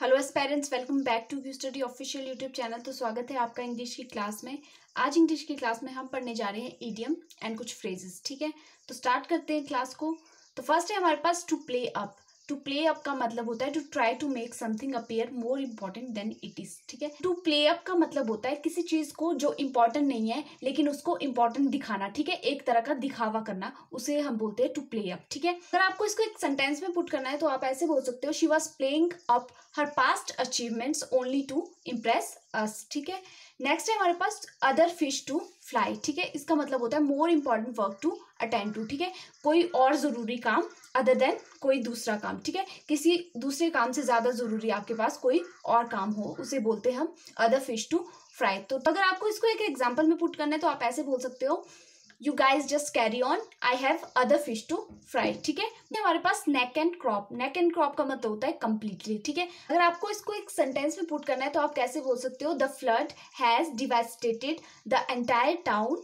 hello as parents welcome back to view study official YouTube channel तो स्वागत है आपका इंग्लिश की क्लास में आज इंग्लिश की क्लास में हम पढ़ने जा रहे हैं ईडियम एंड कुछ फ्रेजेस ठीक है तो स्टार्ट करते हैं क्लास को तो फर्स्ट है हमारे पास to play up to play up का मतलब होता है to try to make something appear more important than it is ठीक है टू प्ले अप का मतलब होता है किसी चीज को जो इम्पोर्टेंट नहीं है लेकिन उसको इम्पोर्टेंट दिखाना ठीक है एक तरह का दिखावा करना उसे हम बोलते हैं टू प्ले अप ठीक है अगर आपको इसको एक सेंटेंस में पुट करना है तो आप ऐसे बोल सकते हो she was playing up her past achievements only to impress us ठीक है नेक्स्ट है हमारे पास अदर फिश टू फ्लाई ठीक है इसका मतलब होता है more important work to attend to ठीक है कोई और ज़रूरी काम अदर देन कोई दूसरा काम ठीक है किसी दूसरे काम से ज़्यादा ज़रूरी आपके पास कोई और काम हो उसे बोलते हैं हम अदर फिश टू फ्राई तो अगर आपको इसको एक एग्जाम्पल में पुट करना है तो आप ऐसे बोल सकते हो you guys just carry on I have other fish to fry ठीक है हमारे पास neck and crop neck and crop का मतलब होता है कंप्लीटली ठीक है अगर आपको इसको एक सेंटेंस में पुट करना है तो आप कैसे बोल सकते हो the flood has devastated the entire town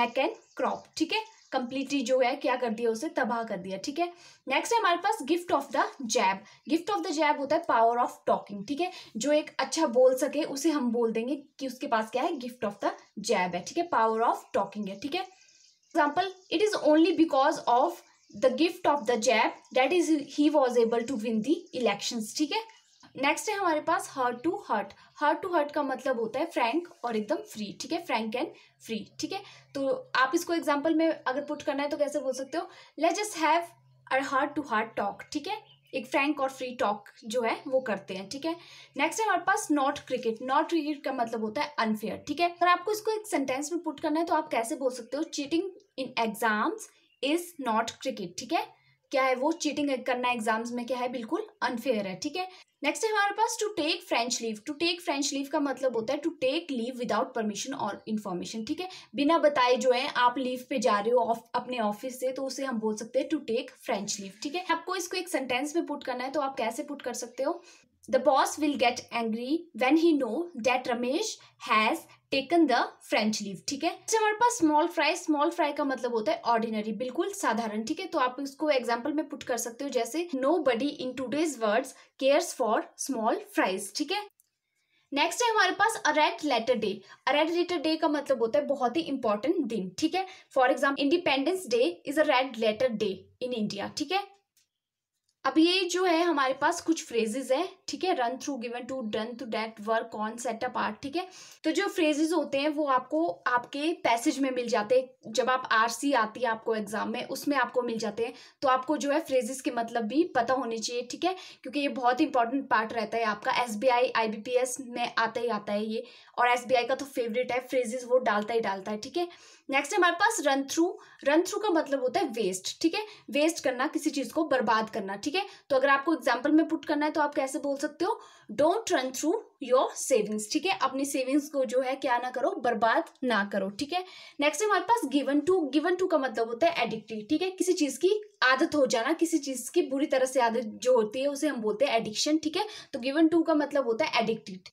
neck and crop ठीक है कंप्लीटली जो है क्या कर दिया उसे तबाह कर दिया ठीक है नेक्स्ट है हमारे पास gift of the jab gift of the jab होता है पावर ऑफ टॉकिंग ठीक है जो एक अच्छा बोल सके उसे हम बोल देंगे कि उसके पास क्या है गिफ्ट ऑफ द जैब है ठीक है पावर ऑफ टॉकिंग है ठीक है example it is only because of the gift of the jab that is he was able to win the elections ठीक है नेक्स्ट है हमारे पास heart to heart heart to hurt का मतलब होता है फ्रैंक और एकदम फ्री ठीक है फ्रैंक एंड फ्री ठीक है तो आप इसको एग्जाम्पल में अगर पुट करना है तो कैसे बोल सकते हो let just have a heart to heart talk ठीक है एक फ्रैंक और फ्री टॉक जो है वो करते हैं ठीक है नेक्स्ट है हमारे पास नॉट क्रिकेट नॉट क्रिकेट का मतलब होता है अनफेयर ठीक है अगर आपको इसको एक सेंटेंस में पुट करना है तो आप कैसे बोल सकते हो cheating in exams is not cricket ठीक है क्या है वो चीटिंग करना एग्जाम्स में क्या है बिल्कुल अनफेयर है ठीक है नेक्स्ट है हमारे पास to take French leave to take French leave का मतलब होता है to take leave without permission और इन्फॉर्मेशन ठीक है बिना बताए जो है आप लीव पे जा रहे हो ऑफ अपने ऑफिस से तो उसे हम बोल सकते हैं टू टेक फ्रेंच लीव ठीक है आपको इसको एक सेंटेंस में पुट करना है तो आप कैसे पुट कर सकते हो the boss will get angry when he know that Ramesh has taken the French leave ठीक है जैसे अच्छा, हमारे पास स्मॉल फ्राई स्मॉल फ्राई का मतलब होता है ऑर्डिनरी बिल्कुल साधारण ठीक है तो आप इसको एग्जाम्पल में पुट कर सकते हो जैसे nobody in today's words cares for small fries ठीक है नेक्स्ट है हमारे पास a red letter day a red letter day का मतलब होता है बहुत ही इंपॉर्टेंट दिन ठीक है for example Independence Day is a red letter day in India ठीक है अब ये जो है हमारे पास कुछ फ्रेजेस है ठीक है run through given to done to death work on set apart ठीक है तो जो फ्रेजेस होते हैं वो आपको आपके पैसेज में मिल जाते हैं जब आप आरसी आती है आपको एग्जाम में उसमें आपको मिल जाते हैं तो आपको जो है फ्रेजेस के मतलब भी पता होने चाहिए ठीक है क्योंकि ये बहुत इंपॉर्टेंट पार्ट रहता है आपका S B I I B P S में आता ही आता है ये और एस बी आई का तो फेवरेट है फ्रेजेज वो डालता ही डालता है ठीक है नेक्स्ट हमारे पास रन थ्रू रन थ्रू का मतलब होता है वेस्ट ठीक है वेस्ट करना किसी चीज़ को बर्बाद करना ठीक है तो अगर आपको एग्जाम्पल में पुट करना है तो आप कैसे बोल सकते हो don't run through your savings ठीक है अपनी सेविंग्स को जो है क्या ना करो बर्बाद ना करो ठीक है नेक्स्ट हमारे पास गिवन टू गिवन टू का मतलब होता है एडिक्टिव ठीक है किसी चीज़ की आदत हो जाना किसी चीज़ की बुरी तरह से आदत जो होती है उसे हम बोलते हैं एडिक्शन ठीक है तो गिवन टू का मतलब होता है एडिक्टेड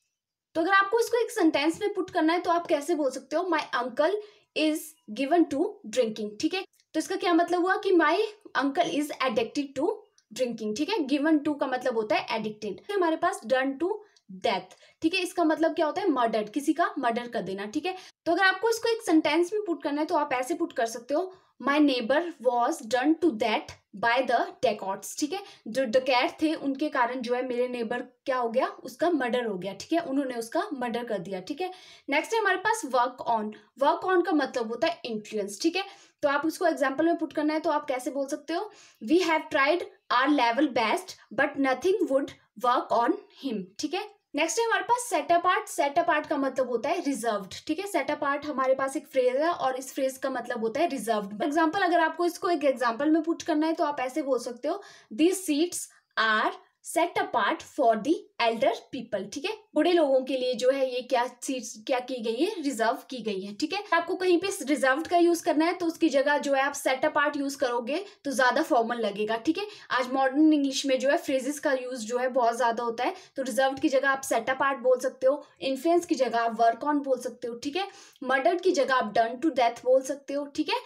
तो अगर आपको इसको एक सेंटेंस में पुट करना है तो आप कैसे बोल सकते हो my uncle is given to drinking ठीक है तो इसका क्या मतलब हुआ कि my uncle is addicted to drinking ठीक है गिवन टू का मतलब होता है एडिक्टेड हमारे पास डन टू डेथ ठीक है इसका मतलब क्या होता है मर्डर किसी का मर्डर कर देना ठीक है तो अगर आपको इसको एक सेंटेंस में पुट करना है तो आप ऐसे पुट कर सकते हो my neighbour was done to that by the dacoits ठीक है जो डकैट थे उनके कारण जो है मेरे नेबर क्या हो गया उसका मर्डर हो गया ठीक है उन्होंने उसका मर्डर कर दिया ठीक है नेक्स्ट है हमारे पास वर्क ऑन वर्क ऑन का मतलब होता है इन्फ्लुएंस ठीक है तो आप उसको एग्जाम्पल में पुट करना है तो आप कैसे बोल सकते हो we have tried our level best but nothing would work on him ठीक है नेक्स्ट है हमारे पास सेट अपार्ट सेट अपार्ट का मतलब होता है रिजर्व्ड ठीक है सेट अपार्ट हमारे पास एक फ्रेज है और इस फ्रेज का मतलब होता है रिजर्व्ड एग्जाम्पल अगर आपको इसको एक एग्जाम्पल में पुट करना है तो आप ऐसे बोल सकते हो these seats are set apart for the elder people ठीक है बुढ़े लोगों के लिए जो है ये क्या सीट्स क्या की गई है रिजर्व की गई है ठीक है आपको कहीं पे रिजर्व का यूज करना है तो उसकी जगह जो है आप सेट अपार्ट यूज करोगे तो ज्यादा फॉर्मल लगेगा ठीक है आज मॉडर्न इंग्लिश में जो है फ्रेजेस का यूज जो है बहुत ज्यादा होता है तो रिजर्व की जगह आप सेट अपार्ट बोल सकते हो इन्फ्लुएंस की जगह आप वर्क ऑन बोल सकते हो ठीक है मर्डर की जगह आप डन टू डेथ बोल सकते हो ठीक है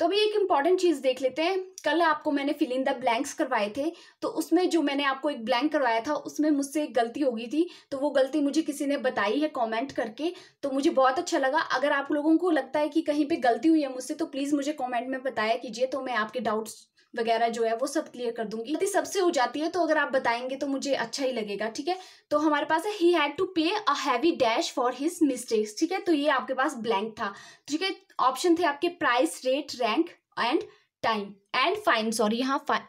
तो अभी एक इम्पॉर्टेंट चीज़ देख लेते हैं कल आपको मैंने फिल इन द ब्लैंक्स करवाए थे तो उसमें जो मैंने आपको एक ब्लैंक करवाया था उसमें मुझसे एक गलती हो गई थी तो वो गलती मुझे किसी ने बताई है कमेंट करके तो मुझे बहुत अच्छा लगा अगर आप लोगों को लगता है कि कहीं पे गलती हुई है मुझसे तो प्लीज़ मुझे कॉमेंट में बताया कीजिए तो मैं आपके डाउट्स वगैरह जो है वो सब क्लियर कर दूंगी गलती सबसे हो जाती है तो अगर आप बताएंगे तो मुझे अच्छा ही लगेगा ठीक है तो हमारे पास है ही had to pay a heavy dash for his mistakes ठीक है तो ये आपके पास ब्लैंक था ठीक है ऑप्शन थे आपके price rate rank and time and fine sorry यहाँ फाइन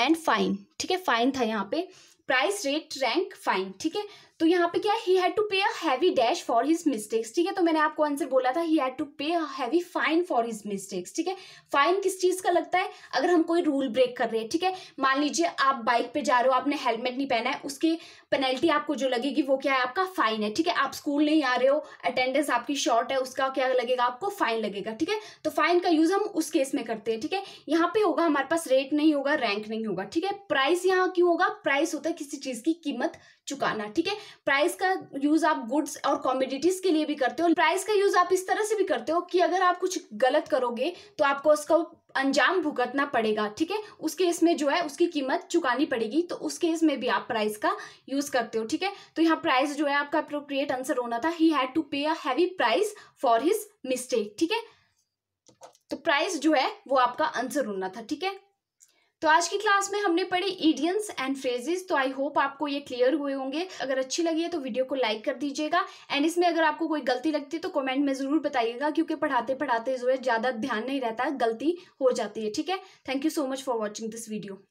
एंड फाइन ठीक है फाइन था यहाँ पे प्राइस रेट रैंक फाइन ठीक है तो यहाँ पे क्या है ही had to pay a heavy dash for his mistakes ठीक है तो मैंने आपको आंसर बोला था ही had to pay a heavy fine for his mistakes ठीक है फाइन किस चीज का लगता है अगर हम कोई रूल ब्रेक कर रहे हैं ठीक है मान लीजिए आप बाइक पे जा रहे हो आपने हेलमेट नहीं पहना है उसकी पेनल्टी आपको जो लगेगी वो क्या है आपका फाइन है ठीक है आप स्कूल नहीं आ रहे हो अटेंडेंस आपकी शॉर्ट है उसका क्या लगेगा आपको फाइन लगेगा ठीक है तो फाइन का यूज हम उस केस में करते हैं ठीक है यहाँ पे होगा हमारे पास रेट नहीं होगा रैंक नहीं होगा ठीक है प्राइस यहाँ क्यों होगा प्राइस होता है किसी चीज की कीमत चुकाना ठीक है प्राइस का यूज आप गुड्स और कॉमोडिटीज के लिए भी करते हो प्राइस का यूज आप इस तरह से भी करते हो कि अगर आप कुछ गलत करोगे तो आपको उसका अंजाम भुगतना पड़ेगा ठीक है उस केस में जो है उसकी कीमत चुकानी पड़ेगी तो उस केस में भी आप प्राइस का यूज़ करते हो ठीक है तो यहाँ प्राइस जो है आपका अप्रोप्रिएट आंसर होना था ही had to pay a heavy price for his mistake ठीक है तो प्राइस जो है वो आपका आंसर होना था ठीक है तो आज की क्लास में हमने पढ़े ईडियंस एंड फ्रेजेस तो आई होप आपको ये क्लियर हुए होंगे अगर अच्छी लगी है तो वीडियो को लाइक कर दीजिएगा एंड इसमें अगर आपको कोई गलती लगती है तो कमेंट में ज़रूर बताइएगा क्योंकि पढ़ाते पढ़ाते जो है ज़्यादा ध्यान नहीं रहता गलती हो जाती है ठीक है thank you so much for watching this video